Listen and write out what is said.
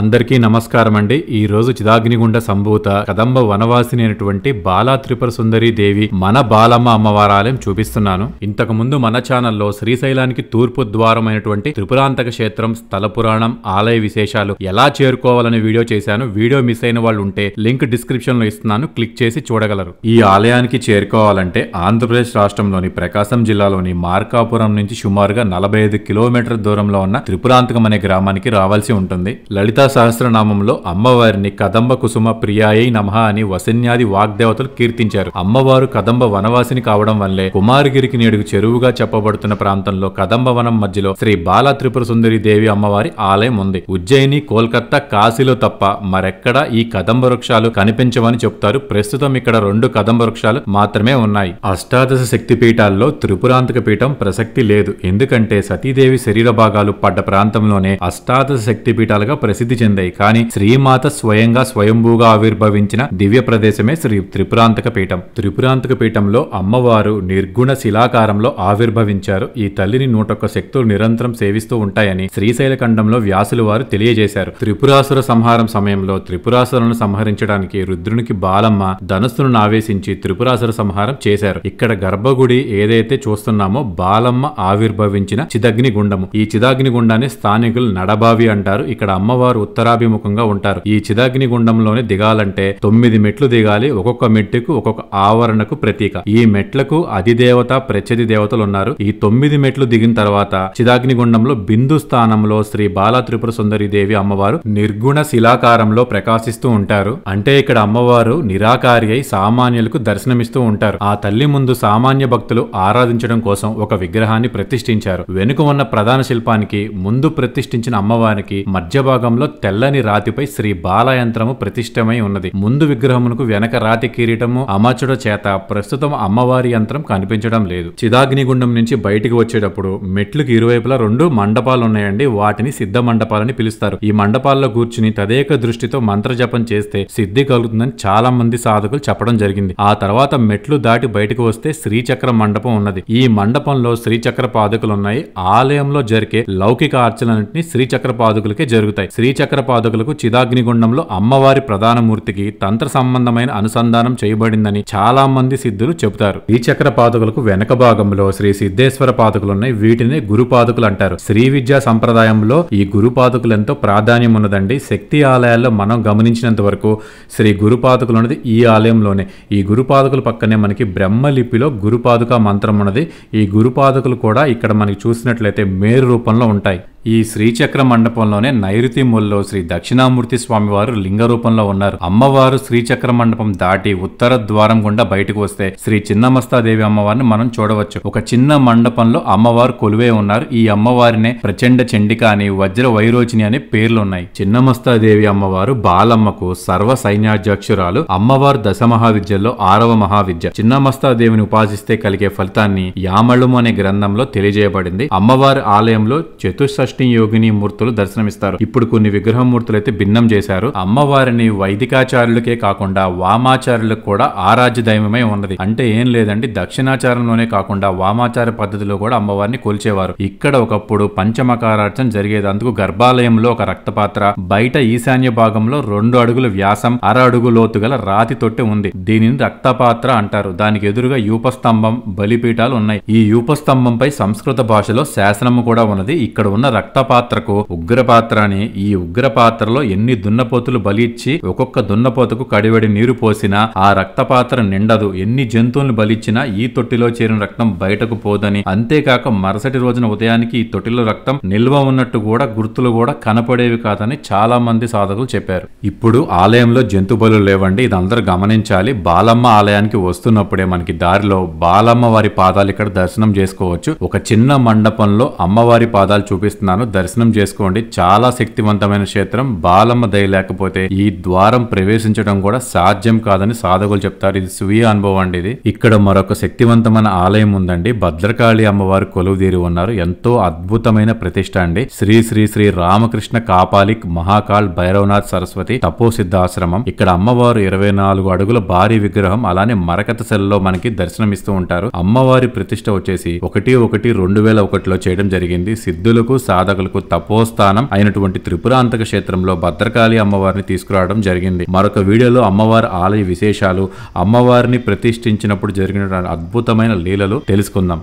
అందరికీ నమస్కారం అండి ఈ రోజు చిదాగ్నిగుండ సంభూత కదంబ వనవాసిని అయినటువంటి బాలా త్రిపుర సుందరి దేవి మన బాలమ్మ అమ్మవారాలయం చూపిస్తున్నాను ఇంతకు ముందు మన ఛానల్లో శ్రీశైలానికి తూర్పు ద్వారం అయినటువంటి త్రిపురాంతక క్షేత్రం స్థల పురాణం ఆలయ విశేషాలు ఎలా చేరుకోవాలని వీడియో చేశాను వీడియో మిస్ అయిన వాళ్ళు ఉంటే లింక్ డిస్క్రిప్షన్ లో ఇస్తున్నాను క్లిక్ చేసి చూడగలరు ఈ ఆలయానికి చేరుకోవాలంటే ఆంధ్రప్రదేశ్ రాష్ట్రంలోని ప్రకాశం జిల్లాలోని మార్కాపురం నుంచి సుమారుగా నలభై ఐదు కిలోమీటర్ల దూరంలో ఉన్న త్రిపురాంతకం అనే గ్రామానికి రావాల్సి ఉంటుంది లలిత లలితా సహస్రనామంలో అమ్మవారిని కదంబ కుసుమ ప్రియాయై నమ అని వసన్యాది వాగ్దేవతలు కీర్తించారు అమ్మవారు కదంబ వనవాసిని కావడం వల్లే కుమారగిరికి నేడుకు చెరువుగా చెప్పబడుతున్న ప్రాంతంలో కదంబ వనం మధ్యలో శ్రీ బాల త్రిపుర సుందరి దేవి అమ్మవారి ఆలయం ఉంది ఉజ్జయిని కోల్కత్తా కాశీలో తప్ప మరెక్కడా ఈ కదంబ వృక్షాలు కనిపించవని చెప్తారు ప్రస్తుతం ఇక్కడ రెండు కదంబ వృక్షాలు మాత్రమే ఉన్నాయి అష్టాదశ శక్తి పీఠాల్లో త్రిపురాంతక పీఠం ప్రసక్తి లేదు ఎందుకంటే సతీదేవి శరీర భాగాలు పడ్డ ప్రాంతంలోనే అష్టాదశ శక్తి పీఠాలుగా ప్రసిద్ధి ప్రసిద్ధి చెందాయి కానీ శ్రీమాత స్వయంగా స్వయంభూగా ఆవిర్భవించిన దివ్య ప్రదేశమే శ్రీ త్రిపురాంతక పీఠం త్రిపురాంతక పీఠంలో అమ్మవారు నిర్గుణ శిలాకారంలో ఆవిర్భవించారు ఈ తల్లిని నూటొక్క శక్తులు నిరంతరం సేవిస్తూ ఉంటాయని శ్రీశైలఖండంలో వ్యాసులు వారు తెలియజేశారు త్రిపురాసుర సంహారం సమయంలో త్రిపురాసులను సంహరించడానికి రుద్రునికి బాలమ్మ ధనస్సును ఆవేశించి త్రిపురాసుర సంహారం చేశారు ఇక్కడ గర్భగుడి ఏదైతే చూస్తున్నామో బాలమ్మ ఆవిర్భవించిన చిదగ్ని గుండము ఈ చిదాగ్ని గుండాన్ని స్థానికులు నడబావి అంటారు ఇక్కడ అమ్మవారు వారు ఉత్తరాభిముఖంగా ఉంటారు ఈ చిదాగ్ని గుండంలోని దిగాలంటే తొమ్మిది మెట్లు దిగాలి ఒక్కొక్క మెట్టుకు ఒక్కొక్క ఆవరణకు ప్రతీక ఈ మెట్లకు అధిదేవత ప్రత్యధి దేవతలు ఉన్నారు ఈ తొమ్మిది మెట్లు దిగిన తర్వాత చిదాగ్ని గుండంలో బిందు స్థానంలో శ్రీ బాల త్రిపుర సుందరి దేవి అమ్మవారు నిర్గుణ శిలాకారంలో ప్రకాశిస్తూ ఉంటారు అంటే ఇక్కడ అమ్మవారు నిరాకారి అయి సామాన్యులకు దర్శనమిస్తూ ఉంటారు ఆ తల్లి ముందు సామాన్య భక్తులు ఆరాధించడం కోసం ఒక విగ్రహాన్ని ప్రతిష్ఠించారు వెనుక ఉన్న ప్రధాన శిల్పానికి ముందు ప్రతిష్ఠించిన అమ్మవారికి మధ్య భాగంలో ఆలయంలో తెల్లని రాతిపై శ్రీ బాలయంత్రము ప్రతిష్టమై ఉన్నది ముందు విగ్రహమునకు వెనక రాతి కిరీటము అమర్చడం చేత ప్రస్తుతం అమ్మవారి యంత్రం కనిపించడం లేదు చిదాగ్నిగుండం నుంచి బయటికి వచ్చేటప్పుడు మెట్లకు ఇరువైపులా రెండు మండపాలు ఉన్నాయండి వాటిని సిద్ధ మండపాలని పిలుస్తారు ఈ మండపాల్లో కూర్చుని తదేక దృష్టితో మంత్రజపం చేస్తే సిద్ధి కలుగుతుందని చాలా మంది సాధకులు చెప్పడం జరిగింది ఆ తర్వాత మెట్లు దాటి బయటకు వస్తే శ్రీచక్ర మండపం ఉన్నది ఈ మండపంలో శ్రీచక్ర పాదుకలు ఉన్నాయి ఆలయంలో జరిగే లౌకిక అర్చనలన్నింటినీ శ్రీచక్ర పాదుకులకే జరుగుతాయి శ్రీ శ్రీచక్ర పాదుకలకు చిదాగ్నిగుండంలో అమ్మవారి ప్రధానమూర్తికి తంత్ర సంబంధమైన అనుసంధానం చేయబడిందని చాలా మంది సిద్ధులు చెబుతారు చక్ర పాదకులకు వెనక భాగంలో శ్రీ సిద్ధేశ్వర పాదకులున్నాయి వీటిని గురు పాదుకలు అంటారు శ్రీ విద్యా సంప్రదాయంలో ఈ గురు ఎంతో ప్రాధాన్యం ఉన్నదండి శక్తి ఆలయాల్లో మనం గమనించినంత వరకు శ్రీ గురు ఉన్నది ఈ ఆలయంలోనే ఈ గురు పక్కనే మనకి బ్రహ్మలిపిలో గురుపాదుక మంత్రం ఉన్నది ఈ గురుపాదుకలు కూడా ఇక్కడ మనకి చూసినట్లయితే మేరు రూపంలో ఉంటాయి ఈ శ్రీచక్ర మండపంలోనే నైరుతి మూలలో శ్రీ దక్షిణామూర్తి స్వామివారు లింగ రూపంలో ఉన్నారు అమ్మవారు శ్రీచక్ర మండపం దాటి ఉత్తర ద్వారం గుండా బయటకు వస్తే శ్రీ చిన్నమస్తాదేవి అమ్మవారిని మనం చూడవచ్చు ఒక చిన్న మండపంలో అమ్మవారు కొలువే ఉన్నారు ఈ అమ్మవారినే ప్రచండ చండిక అని వజ్ర వైరోచిని అనే పేర్లున్నాయి చిన్నమస్తాదేవి అమ్మవారు బాలమ్మకు సర్వ సైన్యాధ్యక్షురాలు అమ్మవారు దశ మహావిద్యలో ఆరవ మహావిద్య చిన్నమస్తాదేవిని ఉపాసిస్తే కలిగే ఫలితాన్ని యామళము అనే గ్రంథంలో తెలియజేయబడింది అమ్మవారి ఆలయంలో చతుషష్ఠ షష్ఠి యోగిని మూర్తులు దర్శనమిస్తారు ఇప్పుడు కొన్ని విగ్రహ మూర్తులు అయితే భిన్నం చేశారు అమ్మవారిని వైదికాచార్యులకే కాకుండా వామాచారులకు కూడా ఆరాధ్య దైవమే ఉన్నది అంటే ఏం లేదండి దక్షిణాచారంలోనే కాకుండా వామాచార పద్ధతిలో కూడా అమ్మవారిని కొలిచేవారు ఇక్కడ ఒకప్పుడు పంచమకారార్చన జరిగేది అందుకు గర్భాలయంలో ఒక రక్తపాత్ర బయట ఈశాన్య భాగంలో రెండు అడుగులు వ్యాసం అర అడుగు లోతు గల రాతి తొట్టి ఉంది దీనిని రక్తపాత్ర అంటారు దానికి ఎదురుగా యూపస్తంభం బలిపీఠాలు ఉన్నాయి ఈ యూపస్తంభంపై సంస్కృత భాషలో శాసనము కూడా ఉన్నది ఇక్కడ ఉన్న రక్తపాత్రకు ఉగ్రపాత్ర అని ఈ ఉగ్రపాత్రలో ఎన్ని దున్నపోతులు బలిచ్చి ఒక్కొక్క దున్నపోతకు కడివడి నీరు పోసినా ఆ రక్తపాత్ర నిండదు ఎన్ని జంతువులను బలిచ్చినా ఈ తొట్టిలో చేరిన రక్తం బయటకు పోదని అంతేకాక మరుసటి రోజున ఉదయానికి ఈ తొట్టిలో రక్తం నిల్వ ఉన్నట్టు కూడా గుర్తులు కూడా కనపడేవి కాదని చాలా మంది సాధకులు చెప్పారు ఇప్పుడు ఆలయంలో జంతు బలు లేవండి ఇది అందరూ గమనించాలి బాలమ్మ ఆలయానికి వస్తున్నప్పుడే మనకి దారిలో బాలమ్మ వారి పాదాలు ఇక్కడ దర్శనం చేసుకోవచ్చు ఒక చిన్న మండపంలో అమ్మవారి పాదాలు చూపిస్తున్నారు చూపిస్తున్నాను దర్శనం చేసుకోండి చాలా శక్తివంతమైన క్షేత్రం బాలమ్మ దయ లేకపోతే ఈ ద్వారం ప్రవేశించడం కూడా సాధ్యం కాదని సాధకులు చెప్తారు ఇది స్వీయ అనుభవం అండి ఇది ఇక్కడ మరొక శక్తివంతమైన ఆలయం ఉందండి భద్రకాళి అమ్మవారు కొలువు తీరి ఉన్నారు ఎంతో అద్భుతమైన ప్రతిష్ట అండి శ్రీ శ్రీ శ్రీ రామకృష్ణ కాపాలిక్ మహాకాల్ భైరవనాథ్ సరస్వతి తపోసిద్ధాశ్రమం ఇక్కడ అమ్మవారు ఇరవై నాలుగు అడుగుల భారీ విగ్రహం అలానే మరకత సెల్లో మనకి దర్శనమిస్తూ ఉంటారు అమ్మవారి ప్రతిష్ట వచ్చేసి ఒకటి ఒకటి రెండు వేల ఒకటిలో చేయడం జరిగింది సిద్ధులకు సాధకులకు తపోస్థానం అయినటువంటి త్రిపురాంతక క్షేత్రంలో భద్రకాళి అమ్మవారిని తీసుకురావడం జరిగింది మరొక వీడియోలో అమ్మవారి ఆలయ విశేషాలు అమ్మవారిని ప్రతిష్ఠించినప్పుడు జరిగిన అద్భుతమైన లీలలు తెలుసుకుందాం